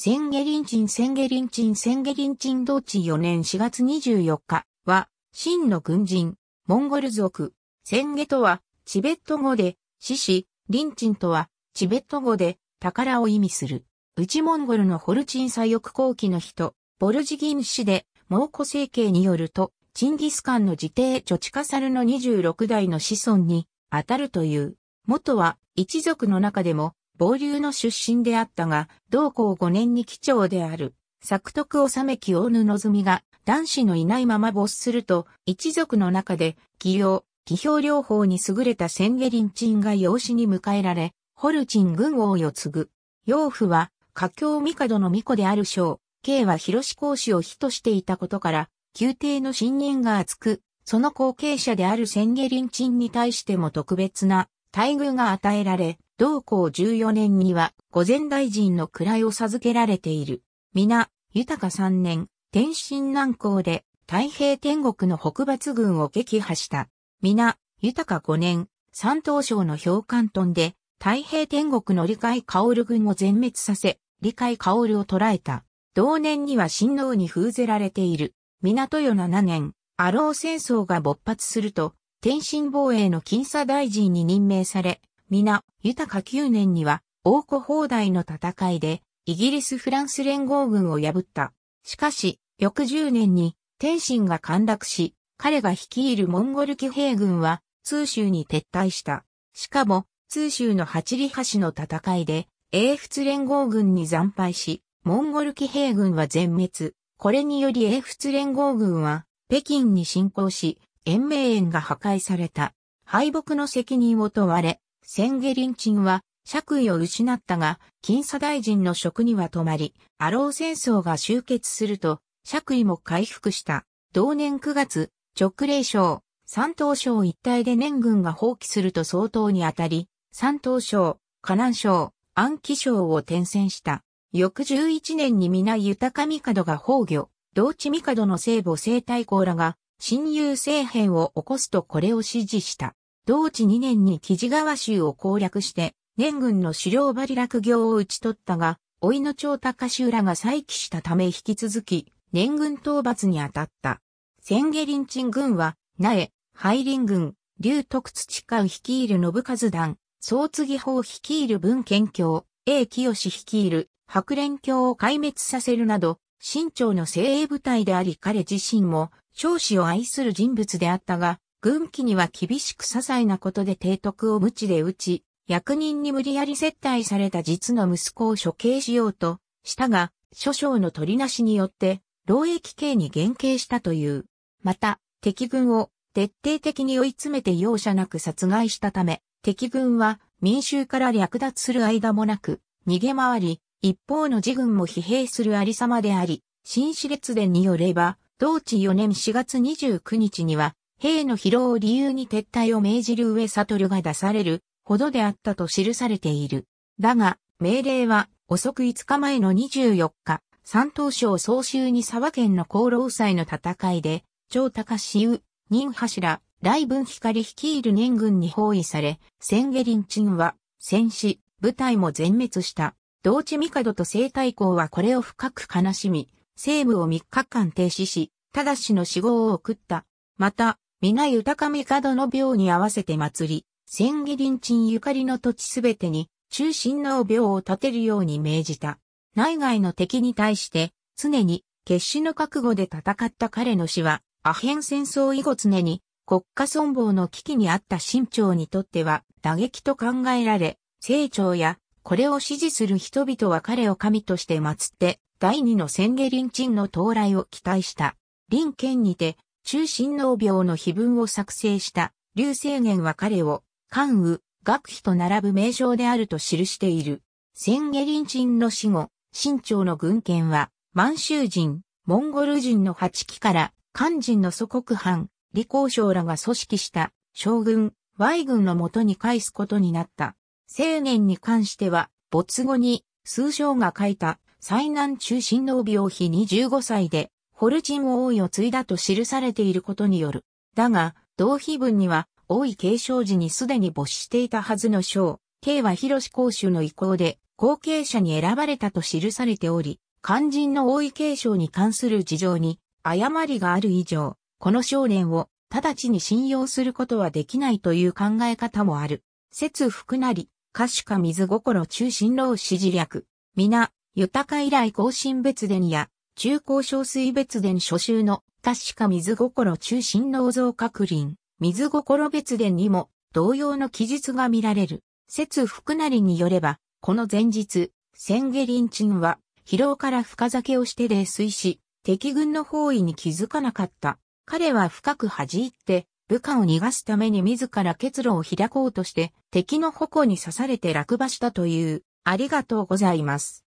センゲリンチンセンゲリンチンセンゲリンチン同地4年4月24日は、真の軍人、モンゴル族、センゲとは、チベット語で、獅子、リンチンとは、チベット語で、宝を意味する。内モンゴルのホルチン左翼後期の人、ボルジギン氏で、蒙古政権によると、チンギスカンの自邸ジョチカサルの26代の子孫に、当たるという。元は、一族の中でも、傍流の出身であったが、同校5年に基調である、作徳治め清布みが、男子のいないまま没すると、一族の中で、起用、起評療法に優れた千下林鎮が養子に迎えられ、ホルチン軍王を継ぐ。養父は、華僑帝の巫女である将、慶は広志公子を非としていたことから、宮廷の信任が厚く、その後継者である千下林鎮に対しても特別な待遇が与えられ、同校14年には、御前大臣の位を授けられている。皆、豊か3年、天津南港で、太平天国の北伐軍を撃破した。皆、豊か5年、山東省の氷関屯で、太平天国の理解薫軍を全滅させ、理解薫を捕らえた。同年には新王に封ぜられている。港よ7年、アロー戦争が勃発すると、天津防衛の金沙大臣に任命され、皆、豊か9年には、王子砲台の戦いで、イギリス・フランス連合軍を破った。しかし、翌10年に、天津が陥落し、彼が率いるモンゴル騎兵軍は、通州に撤退した。しかも、通州の八里橋の戦いで、英仏連合軍に惨敗し、モンゴル騎兵軍は全滅。これにより英仏連合軍は、北京に侵攻し、延命園が破壊された。敗北の責任を問われ、リ下林鎮は爵位を失ったが、金左大臣の職には止まり、アロー戦争が終結すると、爵位も回復した。同年9月、直令省、山東省一帯で年軍が放棄すると相当にあたり、山東省、河南省、安徽省を転戦した。翌11年に皆豊帝が崩御、同地帝の聖母聖太后らが、親友政変を起こすとこれを支持した。同治2年に木地川州を攻略して、年軍の狩猟張落行を打ち取ったが、老いの長高州らが再起したため引き続き、年軍討伐に当たった。千下林鎮軍は、苗、廃林軍、劉徳土官率いる信和団、総継法率いる文献教、A 清率いる白蓮教を壊滅させるなど、新朝の精鋭部隊であり彼自身も、少子を愛する人物であったが、軍機には厳しく些細なことで提督を無知で打ち、役人に無理やり接待された実の息子を処刑しようとしたが、諸将の取りなしによって、労役刑に減刑したという。また、敵軍を徹底的に追い詰めて容赦なく殺害したため、敵軍は民衆から略奪する間もなく、逃げ回り、一方の自軍も疲弊するありさまであり、新熾列伝によれば、同地4年4月29日には、兵の疲労を理由に撤退を命じる上悟が出されるほどであったと記されている。だが、命令は遅く5日前の24日、山東省総州に沢県の功労祭の戦いで、長高志右、任柱、雷文光率いる年軍に包囲され、千下林鎮は、戦死、部隊も全滅した。同地帝と西太后はこれを深く悲しみ、政務を3日間停止し、ただしの死亡を送った。また、皆豊上門の廟に合わせて祭り、千義林鎮ゆかりの土地すべてに中心の廟を建てるように命じた。内外の敵に対して常に決死の覚悟で戦った彼の死はアヘン戦争以後常に国家存亡の危機にあった清朝にとっては打撃と考えられ、清朝やこれを支持する人々は彼を神として祀って第二の千下林鎮の到来を期待した。林県にて中心脳病の碑文を作成した劉青年は彼を関羽、学費と並ぶ名称であると記している。千下林鎮の死後、清朝の軍権は満州人、モンゴル人の八旗から漢人の祖国藩、李光将らが組織した将軍、Y 軍のもとに返すことになった。青年に関しては、没後に、数章が書いた、災難中心の病碑に15歳でホルチン王位を継いだと記されていることによる。だが、同碑文には、王位継承時にすでに没していたはずの章、慶は広公衆の意向で、後継者に選ばれたと記されており、肝心の王位継承に関する事情に誤りがある以上、この少年を直ちに信用することはできないという考え方もある。節福なり、歌手か水心中心老支持略。皆、豊か以来更新別伝や、中高小水別伝初秋の確か水心中心脳像確林、水心別伝にも同様の記述が見られる。説福成によれば、この前日、千下林鎮は疲労から深酒をして泥酔し、敵軍の包囲に気づかなかった。彼は深く弾いて、部下を逃がすために自ら結露を開こうとして、敵の矛に刺されて落馬したという、ありがとうございます。